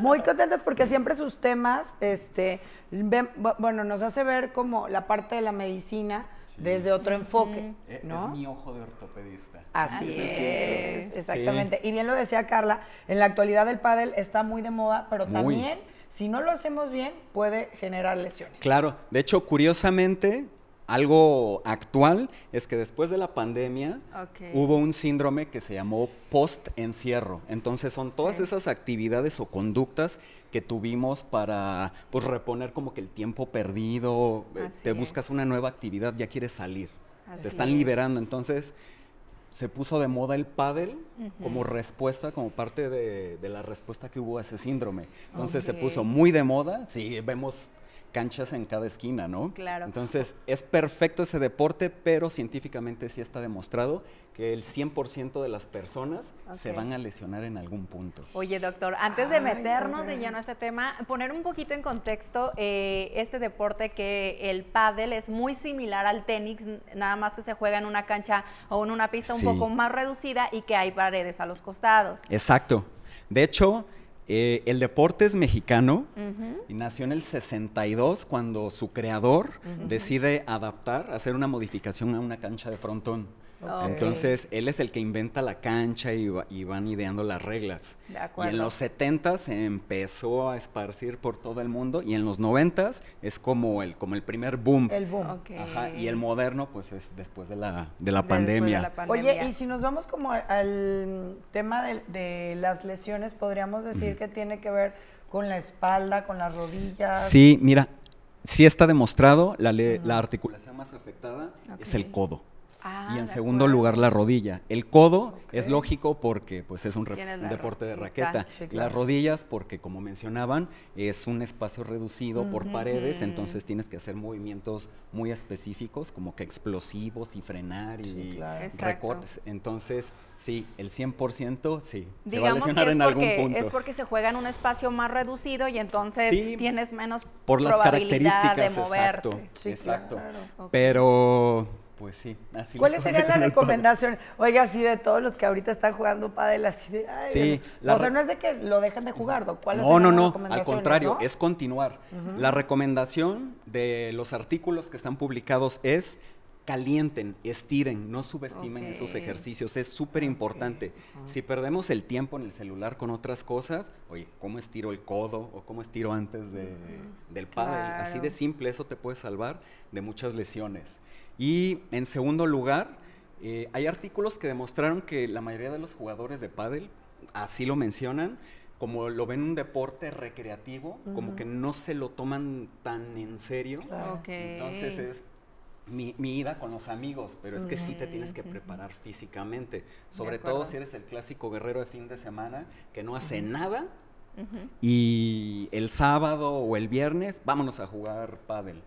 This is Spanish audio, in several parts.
Muy contentas porque siempre sus temas, este, bueno, nos hace ver como la parte de la medicina desde otro enfoque, eh, ¿no? Es mi ojo de ortopedista. Así, ah, es, exactamente. Y bien lo decía Carla, en la actualidad el pádel está muy de moda, pero también si no lo hacemos bien puede generar lesiones. Claro, de hecho, curiosamente, algo actual es que después de la pandemia hubo un síndrome que se llamó post-encierro. Entonces son todas esas actividades o conductas que tuvimos para pues, reponer como que el tiempo perdido, eh, te buscas una nueva actividad, ya quieres salir, te están liberando. Entonces se puso de moda el pádel como respuesta, como parte de, la respuesta que hubo a ese síndrome. Entonces se puso muy de moda, sí, vemos canchas en cada esquina, ¿no? Claro. Entonces, es perfecto ese deporte, pero científicamente sí está demostrado que el 100% de las personas se van a lesionar en algún punto. Oye, doctor, antes de meternos de lleno a este tema, poner un poquito en contexto eh, este deporte que el pádel es muy similar al tenis, nada más que se juega en una cancha o en una pista un poco más reducida y que hay paredes a los costados. Exacto. De hecho, eh, el deporte es mexicano y nació en el 62 cuando su creador decide adaptar, hacer una modificación a una cancha de frontón. Entonces, él es el que inventa la cancha y, van ideando las reglas. Y en los 70 se empezó a esparcir por todo el mundo y en los 90 es como el, como el primer boom. El boom. y el moderno pues es después de la, de la, pandemia. Oye, y si nos vamos como al tema de, las lesiones, podríamos decir que tiene que ver con la espalda, con las rodillas. Sí, mira, sí está demostrado, la, la articulación más afectada es el codo. Ah, y en segundo lugar la rodilla. El codo es lógico porque pues, es un, deporte de raqueta. Las rodillas porque como mencionaban es un espacio reducido por paredes, entonces tienes que hacer movimientos muy específicos como que explosivos y frenar y recortes. Entonces sí, el 100% sí. se va a lesionar en algún punto. Es porque se juega en un espacio más reducido y entonces tienes menos por las características, de Exacto, exacto. Pero pues sí, así ¿Cuáles serían las recomendaciones? Oiga, así de todos los que ahorita están jugando pádel, así de... sí. La o sea, no es de que lo dejen de jugar, ¿no? no, no, no, al contrario, es continuar. La recomendación de los artículos que están publicados es calienten, estiren, no subestimen esos ejercicios, es súper importante. Si perdemos el tiempo en el celular con otras cosas, oye, ¿cómo estiro el codo o cómo estiro antes de, del pádel? Así de simple, eso te puede salvar de muchas lesiones. Y en segundo lugar, eh, hay artículos que demostraron que la mayoría de los jugadores de pádel, así lo mencionan, como lo ven un deporte recreativo, como que no se lo toman tan en serio. Entonces es mi, ida con los amigos, pero es que sí te tienes que preparar físicamente, sobre todo si eres el clásico guerrero de fin de semana que no hace nada y el sábado o el viernes vámonos a jugar pádel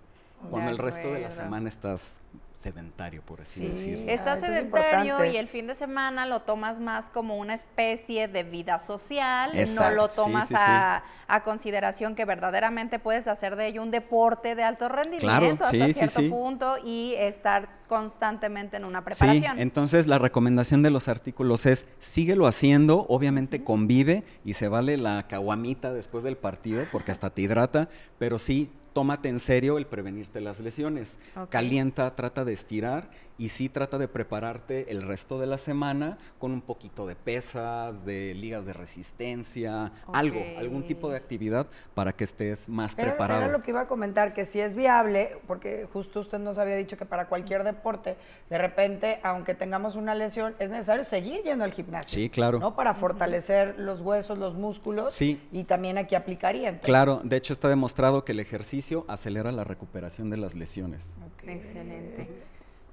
cuando el resto de la semana estás sedentario, por así decirlo. Ah, Estás sedentario y el fin de semana lo tomas más como una especie de vida social, no lo tomas a, consideración que verdaderamente puedes hacer de ello un deporte de alto rendimiento hasta cierto punto y estar constantemente en una preparación. Sí, entonces la recomendación de los artículos es síguelo haciendo, obviamente convive y se vale la caguamita después del partido porque hasta te hidrata, pero sí tómate en serio el prevenirte las lesiones. Calienta, trata de estirar y sí trata de prepararte el resto de la semana con un poquito de pesas, de ligas de resistencia, algo, algún tipo de actividad para que estés más Pero preparado. Era lo que iba a comentar, que si es viable, porque justo usted nos había dicho que para cualquier deporte, de repente, aunque tengamos una lesión, es necesario seguir yendo al gimnasio. Sí, claro. ¿no? Para fortalecer los huesos, los músculos. Sí. Y también aquí aplicaría. Entonces. Claro, de hecho está demostrado que el ejercicio acelera la recuperación de las lesiones. Excelente.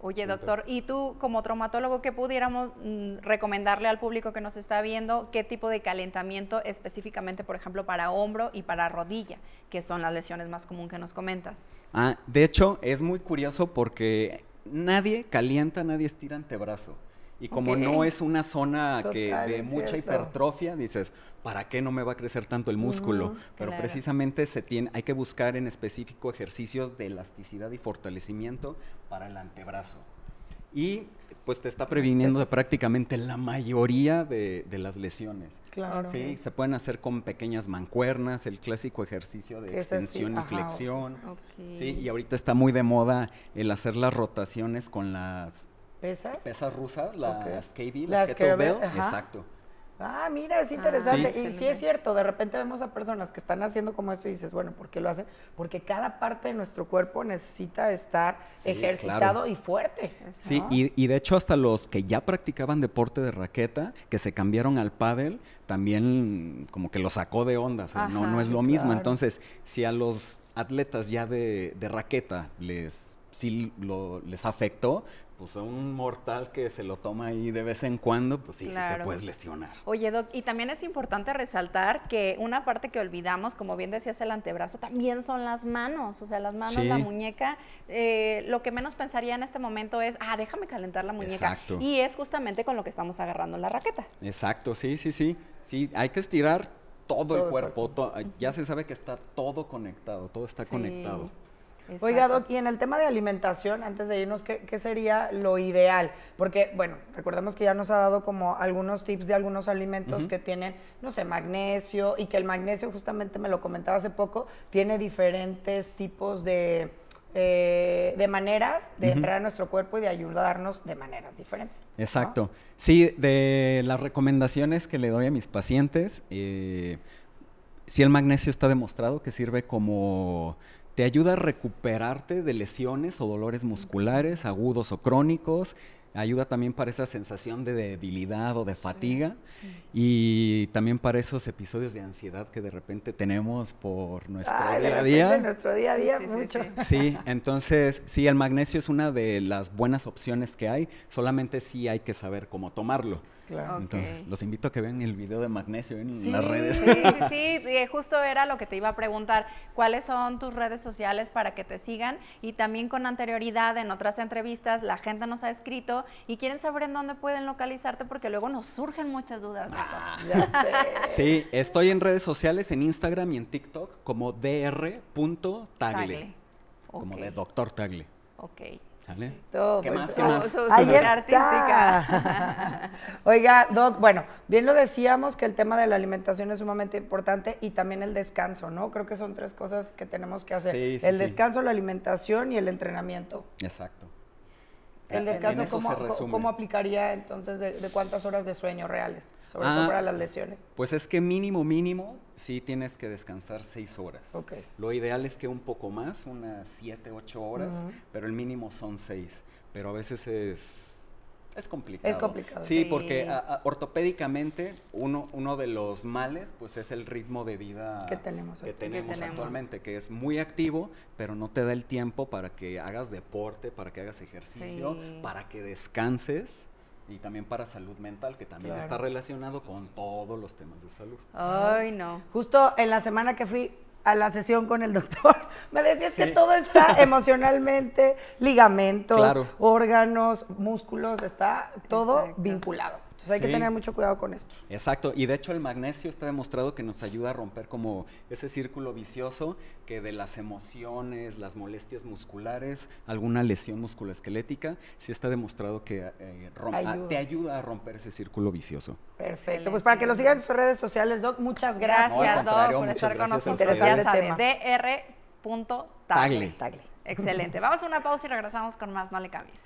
Oye, doctor, ¿y tú como traumatólogo qué pudiéramos mm, recomendarle al público que nos está viendo qué tipo de calentamiento específicamente, por ejemplo, para hombro y para rodilla, que son las lesiones más comunes que nos comentas? Ah, de hecho, es muy curioso porque nadie calienta, nadie estira antebrazo. Y como no es una zona que de mucha hipertrofia, dices, ¿para qué no me va a crecer tanto el músculo? Mm, Pero precisamente se tiene, hay que buscar en específico ejercicios de elasticidad y fortalecimiento para el antebrazo. Y pues te está previniendo prácticamente la mayoría de, las lesiones. Claro. Sí, se pueden hacer con pequeñas mancuernas, el clásico ejercicio de extensión y flexión. Sí, y ahorita está muy de moda el hacer las rotaciones con las pesas. rusas, las KB, las, exacto. Ah, mira, es interesante. Ah, y sí es cierto, de repente vemos a personas que están haciendo como esto y dices, bueno, ¿por qué lo hacen? Porque cada parte de nuestro cuerpo necesita estar ejercitado y fuerte. Sí, y, de hecho hasta los que ya practicaban deporte de raqueta, que se cambiaron al pádel, también como que lo sacó de onda, no, no es lo mismo. Entonces, si a los atletas ya de raqueta les si lo, les afectó, pues un mortal que se lo toma ahí de vez en cuando, pues sí, se te puedes lesionar. Oye, Doc, y también es importante resaltar que una parte que olvidamos, como bien decías, el antebrazo, también son las manos, o sea, las manos, la muñeca. Eh, lo que menos pensaría en este momento es, ah, déjame calentar la muñeca. Exacto. Y es justamente con lo que estamos agarrando la raqueta. Exacto, sí, sí, sí. Sí, hay que estirar todo, el cuerpo, ya se sabe que está todo conectado, todo está conectado. Oiga, Doc, y en el tema de alimentación, antes de irnos, ¿qué, sería lo ideal? Porque, bueno, recordemos que ya nos ha dado como algunos tips de algunos alimentos que tienen, no sé, magnesio, y que el magnesio, justamente me lo comentaba hace poco, tiene diferentes tipos de... Eh, de maneras de entrar a nuestro cuerpo y de ayudarnos de maneras diferentes. Exacto. Sí, de las recomendaciones que le doy a mis pacientes, eh, si el magnesio está demostrado que sirve como te ayuda a recuperarte de lesiones o dolores musculares agudos o crónicos, ayuda también para esa sensación de debilidad o de fatiga y también para esos episodios de ansiedad que de repente tenemos por nuestro día a día. nuestro día a día sí, mucho. Sí, entonces sí, el magnesio es una de las buenas opciones que hay, solamente sí hay que saber cómo tomarlo. Claro. Entonces, los invito a que vean el video de magnesio en las redes. Sí, sí, sí, eh, justo era lo que te iba a preguntar. ¿Cuáles son tus redes sociales para que te sigan? Y también con anterioridad en otras entrevistas la gente nos ha escrito y quieren saber en dónde pueden localizarte porque luego nos surgen muchas dudas. Ah, sí, estoy en redes sociales, en Instagram y en TikTok como dr.tagle, Tagle. como de doctor Tagle. Ok. ¿Qué más? artística. Oiga, Doc, bueno, bien lo decíamos que el tema de la alimentación es sumamente importante y también el descanso, ¿no? Creo que son tres cosas que tenemos que hacer. el descanso, la alimentación y el entrenamiento. Exacto. El descanso, ¿cómo, ¿cómo, aplicaría entonces de, cuántas horas de sueño reales? Sobre todo ah, para las lesiones. Pues es que mínimo, mínimo, sí tienes que descansar seis horas. Lo ideal es que un poco más, unas siete, ocho horas, pero el mínimo son seis. Pero a veces es es complicado. Es complicado. Sí, porque ortopédicamente uno, uno de los males pues es el ritmo de vida que tenemos, actualmente, que es muy activo, pero no te da el tiempo para que hagas deporte, para que hagas ejercicio, para que descanses y también para salud mental, que también está relacionado con todos los temas de salud. Ay, no. Justo en la semana que fui a la sesión con el doctor, me decías que todo está emocionalmente, ligamentos, órganos, músculos, está todo vinculado. Entonces hay que tener mucho cuidado con esto. Exacto, y de hecho el magnesio está demostrado que nos ayuda a romper como ese círculo vicioso que de las emociones, las molestias musculares, alguna lesión musculoesquelética, sí está demostrado que eh, ah, te ayuda a romper ese círculo vicioso. Perfecto, pues para que lo sigas en sus redes sociales, Doc, muchas gracias, no, Doc, por estar con nosotros. Interesante saben, Dr. Tagle. Excelente. Vamos a una pausa y regresamos con más. No le cambies.